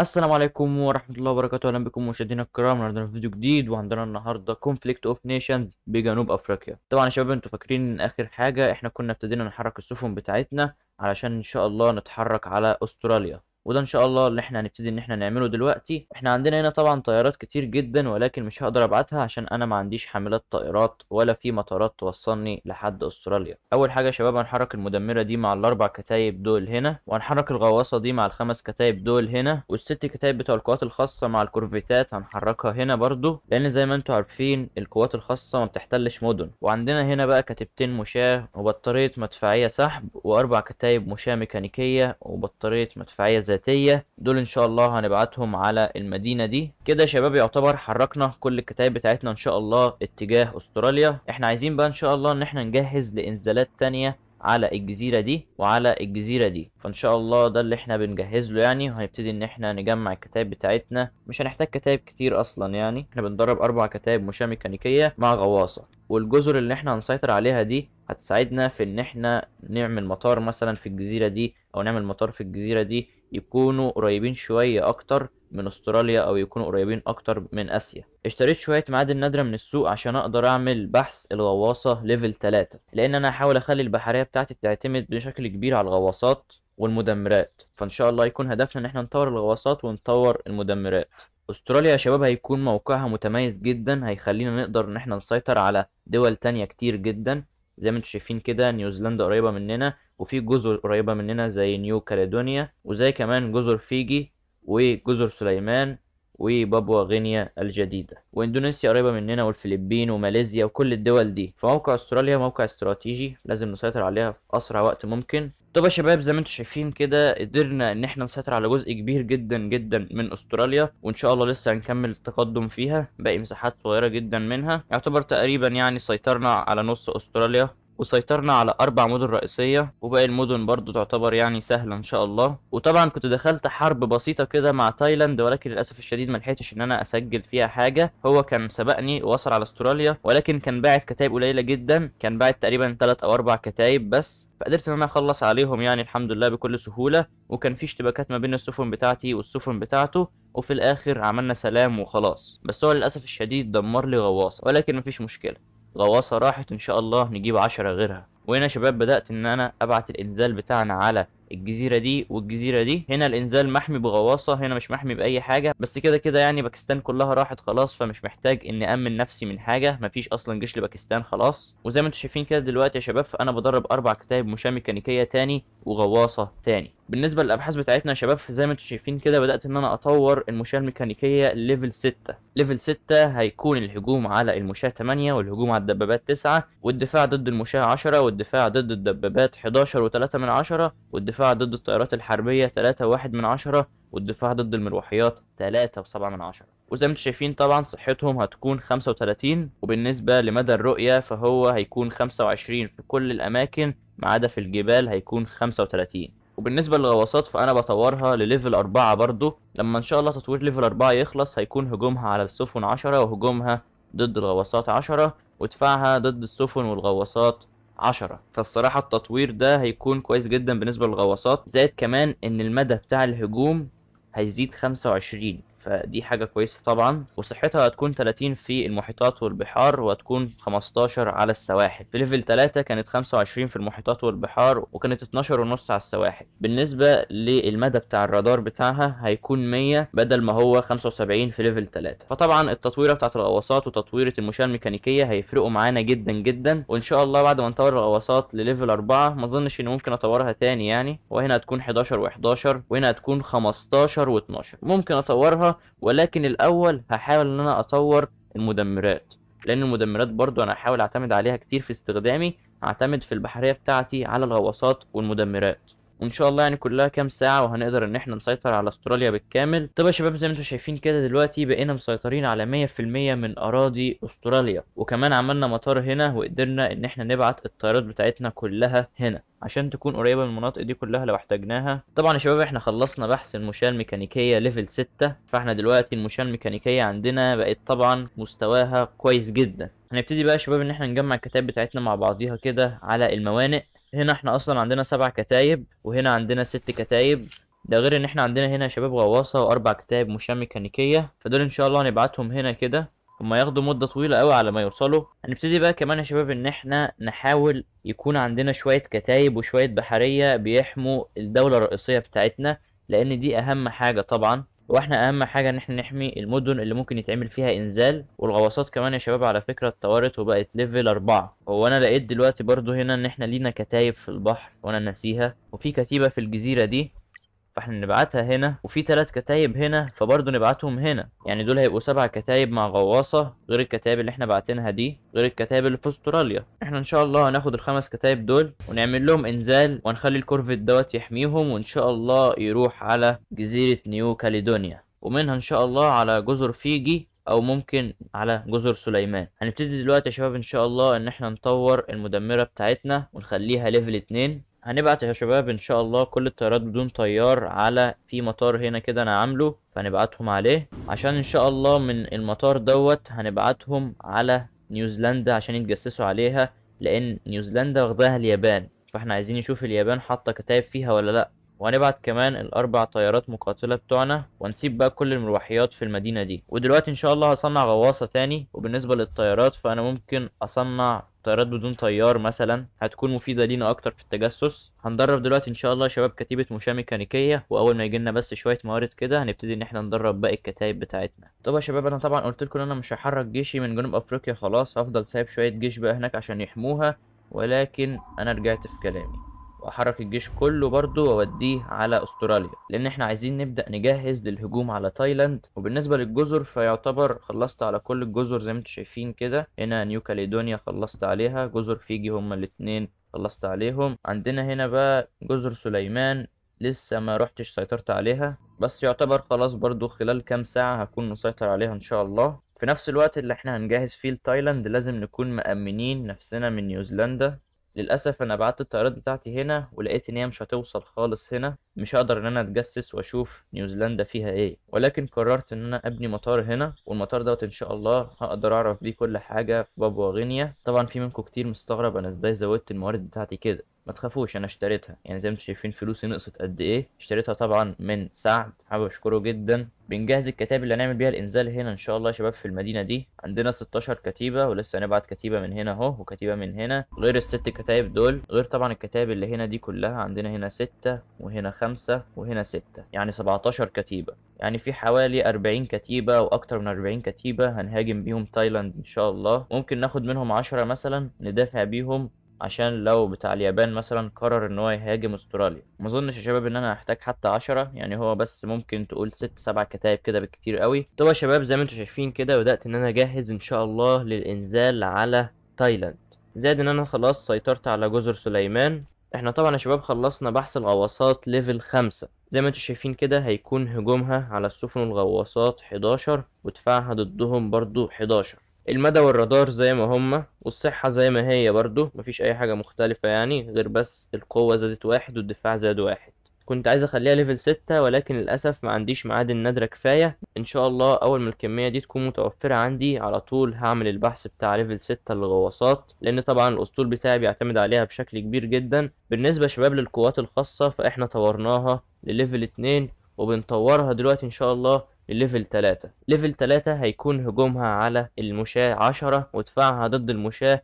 السلام عليكم ورحمة الله وبركاته أهلا بكم مشاهدينا الكرام النهارده في فيديو جديد وعندنا النهارده كونفليكت اوف نيشنز بجنوب أفريقيا طبعا يا شباب انتوا فاكرين آخر حاجة احنا كنا ابتدينا نحرك السفن بتاعتنا علشان إن شاء الله نتحرك على أستراليا وده ان شاء الله اللي احنا هنبتدي ان احنا نعمله دلوقتي احنا عندنا هنا طبعا طيارات كتير جدا ولكن مش هقدر ابعتها عشان انا ما عنديش حاملات طائرات ولا في مطارات توصلني لحد استراليا اول حاجه يا شباب هنحرك المدمره دي مع الاربع كتايب دول هنا وهنحرك الغواصه دي مع الخمس كتايب دول هنا والست كتايب بتوع القوات الخاصه مع الكورفيتات هنحركها هنا برضو لان زي ما انتم عارفين القوات الخاصه ما بتحتلش مدن وعندنا هنا بقى كتيبتين مشاه وبطاريه مدفعيه سحب واربع كتايب مشاه ميكانيكيه وبطاريه مدفعيه زي الذاتيه دول ان شاء الله هنبعتهم على المدينه دي كده شباب يعتبر حركنا كل الكتاب بتاعتنا ان شاء الله اتجاه استراليا احنا عايزين بقى ان شاء الله ان احنا نجهز لانزالات تانية على الجزيرة دي وعلى الجزيرة دي فان شاء الله ده اللي احنا بنجهز له يعني وهنبتدي ان احنا نجمع الكتاب بتاعتنا مش هنحتاج كتاب كتير اصلا يعني احنا بندرب اربع كتاب مشاة ميكانيكية مع غواصة والجزر اللي احنا هنسيطر عليها دي هتساعدنا في ان احنا نعمل مطار مثلا في الجزيرة دي او نعمل مطار في الجزيرة دي يكونوا قريبين شوية أكتر من استراليا او يكونوا قريبين اكتر من اسيا اشتريت شويه معادن نادره من السوق عشان اقدر اعمل بحث الغواصه ليفل 3 لان انا هحاول اخلي البحريه بتاعتي تعتمد بشكل كبير على الغواصات والمدمرات فان شاء الله يكون هدفنا ان احنا نطور الغواصات ونطور المدمرات استراليا يا شباب هيكون موقعها متميز جدا هيخلينا نقدر ان احنا نسيطر على دول تانية كتير جدا زي ما انتم شايفين كده نيوزيلندا قريبه مننا وفي جزر قريبه مننا زي نيو كاليدونيا وزي كمان جزر فيجي وجزر سليمان وبابوا غينيا الجديدة واندونيسيا قريبة مننا والفلبين وماليزيا وكل الدول دي فموقع استراليا موقع استراتيجي لازم نسيطر عليها في أسرع وقت ممكن طب يا شباب زي ما انتم شايفين كده قدرنا ان احنا نسيطر على جزء كبير جدا جدا من استراليا وان شاء الله لسه هنكمل التقدم فيها باقي مساحات صغيره جدا منها يعتبر تقريبا يعني سيطرنا على نص استراليا وسيطرنا على اربع مدن رئيسيه وباقي المدن برضو تعتبر يعني سهله ان شاء الله وطبعا كنت دخلت حرب بسيطه كده مع تايلاند ولكن للاسف الشديد ملحقتش ان انا اسجل فيها حاجه هو كان سبقني ووصل على استراليا ولكن كان باعت كتائب قليله جدا كان باعت تقريبا ثلاث او اربع كتائب بس فقدرت ان انا اخلص عليهم يعني الحمد لله بكل سهوله وكان في اشتباكات ما بين السفن بتاعتي والسفن بتاعته وفي الاخر عملنا سلام وخلاص بس هو للاسف الشديد دمر لي غواصه ولكن مفيش مشكله غواصه راحت ان شاء الله نجيب عشرة غيرها وهنا يا شباب بدات ان انا ابعت الانزال بتاعنا على الجزيره دي والجزيره دي هنا الانزال محمي بغواصه هنا مش محمي باي حاجه بس كده كده يعني باكستان كلها راحت خلاص فمش محتاج اني امن نفسي من حاجه مفيش اصلا جيش لباكستان خلاص وزي ما انتم شايفين كده دلوقتي يا شباب أنا بدرب اربع كتائب مشاه ميكانيكيه تاني وغواصه تاني بالنسبه للابحاث بتاعتنا يا شباب زي ما انتم شايفين كده بدات ان انا اطور المشاه الميكانيكيه ليفل 6 ليفل 6 هيكون الهجوم على المشاه 8 والهجوم على الدبابات 9 والدفاع ضد المشاه 10 والدفاع ضد الدبابات 11 و3 من 10 والدفاع الدفاع ضد الطائرات الحربية 3.1 من عشرة والدفاع ضد المروحيات 3.7 من عشرة وزي ما انتم شايفين طبعا صحتهم هتكون 35 وبالنسبة لمدى الرؤية فهو هيكون 25 في كل الأماكن ما عدا في الجبال هيكون 35 وبالنسبة للغواصات فأنا بطورها لليفل أربعة برضو لما إن شاء الله تطوير ليفل أربعة يخلص هيكون هجومها على السفن عشرة وهجومها ضد الغواصات عشرة ودفاعها ضد السفن والغواصات 10 فالصراحه التطوير ده هيكون كويس جدا بالنسبه للغواصات زائد كمان ان المدى بتاع الهجوم هيزيد 25 فدي حاجة كويسة طبعا وصحتها هتكون 30 في المحيطات والبحار وهتكون 15 على السواحل في ليفل 3 كانت 25 في المحيطات والبحار وكانت 12 ونص على السواحل بالنسبة للمدى بتاع الرادار بتاعها هيكون 100 بدل ما هو 75 في ليفل 3 فطبعا التطويرة بتاعت الغواصات وتطويرة المشاة الميكانيكية هيفرقوا معانا جدا جدا وان شاء الله بعد ما نطور الغواصات لليفل 4 ما اظنش ان ممكن اطورها تاني يعني وهنا هتكون 11 و11 وهنا هتكون 15 و12 ممكن اطورها ولكن الاول هحاول ان انا اطور المدمرات لان المدمرات برضو انا هحاول اعتمد عليها كتير في استخدامي اعتمد في البحريه بتاعتي على الغواصات والمدمرات وان شاء الله يعني كلها كام ساعه وهنقدر ان احنا نسيطر على استراليا بالكامل طب يا شباب زي ما انتم شايفين كده دلوقتي بقينا مسيطرين على 100% من اراضي استراليا وكمان عملنا مطار هنا وقدرنا ان احنا نبعت الطيارات بتاعتنا كلها هنا عشان تكون قريبه من المناطق دي كلها لو احتاجناها طبعا يا شباب احنا خلصنا بحث المشاه الميكانيكيه ليفل 6 فاحنا دلوقتي المشاه الميكانيكيه عندنا بقت طبعا مستواها كويس جدا هنبتدي بقى يا شباب ان احنا نجمع الكتاب بتاعتنا مع بعضيها كده على الموانئ هنا احنا اصلا عندنا سبع كتايب وهنا عندنا ست كتايب ده غير ان احنا عندنا هنا شباب غواصه واربع كتايب مشاه ميكانيكيه فدول ان شاء الله هنبعتهم هنا كده هما ياخدوا مدة طويلة قوي على ما يوصلوا هنبتدي بقى كمان يا شباب ان احنا نحاول يكون عندنا شوية كتايب وشوية بحرية بيحموا الدولة الرئيسية بتاعتنا لان دي اهم حاجة طبعا واحنا اهم حاجه ان احنا نحمي المدن اللي ممكن يتعمل فيها انزال والغواصات كمان يا شباب على فكره اتطورت وبقت ليفل أربعة هو انا لقيت دلوقتي برضو هنا ان احنا لينا كتايب في البحر وانا ناسيها وفي كتيبه في الجزيره دي فاحنا نبعتها هنا وفي ثلاث كتايب هنا فبرضه نبعتهم هنا يعني دول هيبقوا سبع كتايب مع غواصه غير الكتايب اللي احنا بعتينها دي غير الكتايب اللي في استراليا احنا ان شاء الله هناخد الخمس كتايب دول ونعمل لهم انزال وهنخلي الكورفيت دوت يحميهم وان شاء الله يروح على جزيره نيو كاليدونيا ومنها ان شاء الله على جزر فيجي او ممكن على جزر سليمان هنبتدي دلوقتي يا شباب ان شاء الله ان احنا نطور المدمره بتاعتنا ونخليها ليفل 2 هنبعت يا شباب ان شاء الله كل الطيارات بدون طيار على في مطار هنا كده انا عامله فنبعتهم عليه عشان ان شاء الله من المطار دوت هنبعتهم على نيوزيلندا عشان يتجسسوا عليها لان نيوزيلندا واخداها اليابان فاحنا عايزين نشوف اليابان حاطه كتايب فيها ولا لا وهنبعت كمان الاربع طيارات مقاتله بتوعنا ونسيب بقى كل المروحيات في المدينه دي ودلوقتي ان شاء الله هصنع غواصه تاني وبالنسبه للطيارات فانا ممكن اصنع طيارات بدون طيار مثلا هتكون مفيده لينا اكتر في التجسس هندرب دلوقتي ان شاء الله شباب كتيبه مشاه ميكانيكيه واول ما يجي لنا بس شويه موارد كده هنبتدي ان احنا ندرب باقي الكتايب بتاعتنا طب يا شباب انا طبعا قلت لكم ان انا مش هحرك جيشي من جنوب افريقيا خلاص هفضل سايب شويه جيش بقى هناك عشان يحموها ولكن انا رجعت في كلامي واحرك الجيش كله برضه واوديه على استراليا لان احنا عايزين نبدا نجهز للهجوم على تايلاند وبالنسبه للجزر فيعتبر خلصت على كل الجزر زي ما انتم شايفين كده هنا نيو كاليدونيا خلصت عليها جزر فيجي هما الاثنين خلصت عليهم عندنا هنا بقى جزر سليمان لسه ما رحتش سيطرت عليها بس يعتبر خلاص برضو خلال كام ساعة هكون مسيطر عليها ان شاء الله في نفس الوقت اللي احنا هنجهز فيه لتايلاند لازم نكون مأمنين نفسنا من نيوزيلندا للأسف أنا بعت الطيارات بتاعتي هنا ولقيت إن هي مش هتوصل خالص هنا مش هقدر إن أنا أتجسس وأشوف نيوزيلندا فيها إيه ولكن قررت إن أنا أبني مطار هنا والمطار دوت إن شاء الله هقدر أعرف بيه كل حاجة في بابوا غينيا طبعا في منكم كتير مستغرب أنا إزاي زودت الموارد بتاعتي كده ما تخافوش انا اشتريتها يعني زي ما انتم شايفين فلوسي نقصت قد ايه اشتريتها طبعا من سعد حابب اشكره جدا بنجهز الكتاب اللي هنعمل بيها الانزال هنا ان شاء الله يا شباب في المدينه دي عندنا 16 كتيبه ولسه هنبعت كتيبه من هنا اهو وكتيبه من هنا غير الست كتايب دول غير طبعا الكتايب اللي هنا دي كلها عندنا هنا 6 وهنا 5 وهنا 6 يعني 17 كتيبه يعني في حوالي 40 كتيبه او اكتر من 40 كتيبه هنهاجم بيهم تايلاند ان شاء الله ممكن ناخد منهم 10 مثلا ندافع بيهم عشان لو بتاع اليابان مثلا قرر ان هو يهاجم استراليا ما اظنش يا شباب ان انا هحتاج حتى 10 يعني هو بس ممكن تقول ست سبع كتايب كده بالكتير قوي طبعا يا شباب زي ما انتم شايفين كده بدات ان انا اجهز ان شاء الله للانزال على تايلاند زائد ان انا خلاص سيطرت على جزر سليمان احنا طبعا يا شباب خلصنا بحث الغواصات ليفل خمسة زي ما انتم شايفين كده هيكون هجومها على السفن الغواصات 11 ودفاعها ضدهم برضو 11 المدى والرادار زي ما هما والصحة زي ما هي برضو مفيش أي حاجة مختلفة يعني غير بس القوة زادت واحد والدفاع زاد واحد كنت عايز اخليها ليفل ستة ولكن للأسف ما عنديش معادن نادرة كفاية ان شاء الله اول ما الكمية دي تكون متوفرة عندي على طول هعمل البحث بتاع ليفل ستة للغواصات لان طبعا الاسطول بتاعي بيعتمد عليها بشكل كبير جدا بالنسبة شباب للقوات الخاصة فاحنا طورناها لليفل اتنين وبنطورها دلوقتي ان شاء الله ليفل 3 ليفل 3 هيكون هجومها على المشاة 10 ودفاعها ضد المشاة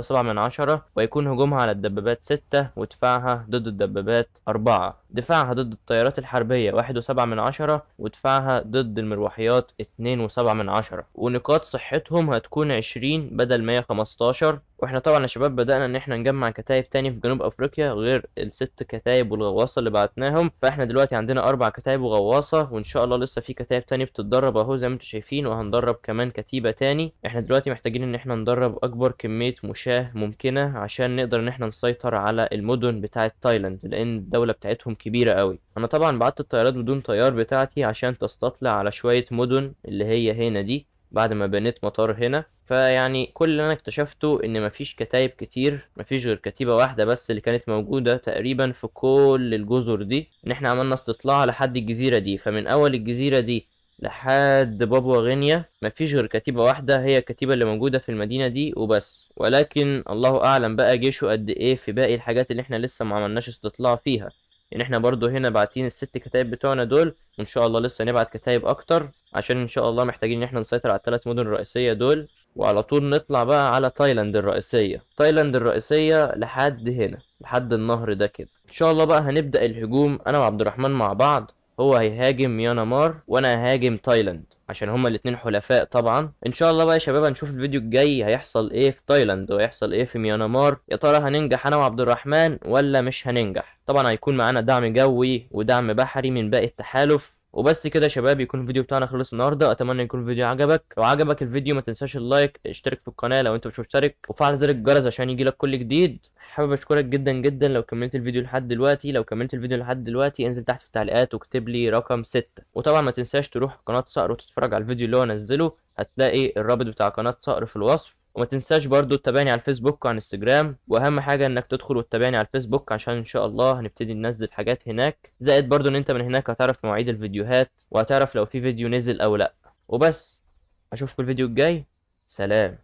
6.7 من عشرة ويكون هجومها على الدبابات 6 ودفاعها ضد الدبابات 4 دفاعها ضد الطيارات الحربية واحد وسبعة من عشرة ودفاعها ضد المروحيات اتنين وسبعة من عشرة ونقاط صحتهم هتكون عشرين بدل مية خمستاشر واحنا طبعا يا شباب بدأنا ان احنا نجمع كتايب تاني في جنوب افريقيا غير الست كتايب والغواصة اللي بعتناهم فاحنا دلوقتي عندنا اربع كتايب وغواصة وان شاء الله لسه في كتايب تاني بتتدرب اهو زي ما انتم شايفين وهندرب كمان كتيبة تاني احنا دلوقتي محتاجين ان احنا ندرب اكبر كمية مشاه ممكنة عشان نقدر ان احنا نسيطر على المدن بتاعة تايلاند لان الدولة بتاعتهم كبيرة قوي انا طبعا بعت الطيارات بدون طيار بتاعتي عشان تستطلع على شوية مدن اللي هي هنا دي بعد ما بنيت مطار هنا فيعني كل اللي انا اكتشفته ان مفيش كتايب كتير مفيش غير كتيبة واحدة بس اللي كانت موجودة تقريبا في كل الجزر دي ان احنا عملنا استطلاع لحد الجزيرة دي فمن اول الجزيرة دي لحد بابوا غينيا مفيش غير كتيبة واحدة هي الكتيبة اللي موجودة في المدينة دي وبس ولكن الله أعلم بقى جيشه قد إيه في باقي الحاجات اللي إحنا لسه ما عملناش استطلاع فيها ان احنا برضو هنا باعتين الست كتايب بتوعنا دول وان شاء الله لسه نبعت كتايب اكتر عشان ان شاء الله محتاجين ان احنا نسيطر على الثلاث مدن الرئيسيه دول وعلى طول نطلع بقى على تايلاند الرئيسيه تايلاند الرئيسيه لحد هنا لحد النهر ده كده ان شاء الله بقى هنبدا الهجوم انا وعبد الرحمن مع بعض هو هيهاجم ميانمار وانا ههاجم تايلاند عشان هما الاتنين حلفاء طبعا ان شاء الله بقى يا شباب هنشوف الفيديو الجاي هيحصل ايه في تايلاند وهيحصل ايه في ميانمار يا ترى هننجح انا وعبد الرحمن ولا مش هننجح طبعا هيكون معانا دعم جوي ودعم بحري من باقي التحالف وبس كده يا شباب يكون الفيديو بتاعنا خلص النهارده اتمنى يكون الفيديو عجبك لو عجبك الفيديو ما تنساش اللايك اشترك في القناه لو انت مش مشترك وفعل زر الجرس عشان يجيلك كل جديد حابب اشكرك جدا جدا لو كملت الفيديو لحد دلوقتي لو كملت الفيديو لحد دلوقتي انزل تحت في التعليقات واكتب لي رقم 6 وطبعا ما تنساش تروح قناه صقر وتتفرج على الفيديو اللي هو نزله هتلاقي الرابط بتاع قناه صقر في الوصف وما تنساش برضو تتابعني على الفيسبوك وعلى الانستجرام واهم حاجه انك تدخل وتتابعني على الفيسبوك عشان ان شاء الله هنبتدي ننزل حاجات هناك زائد برضو ان انت من هناك هتعرف مواعيد الفيديوهات وهتعرف لو في فيديو نزل او لا وبس في الفيديو الجاي سلام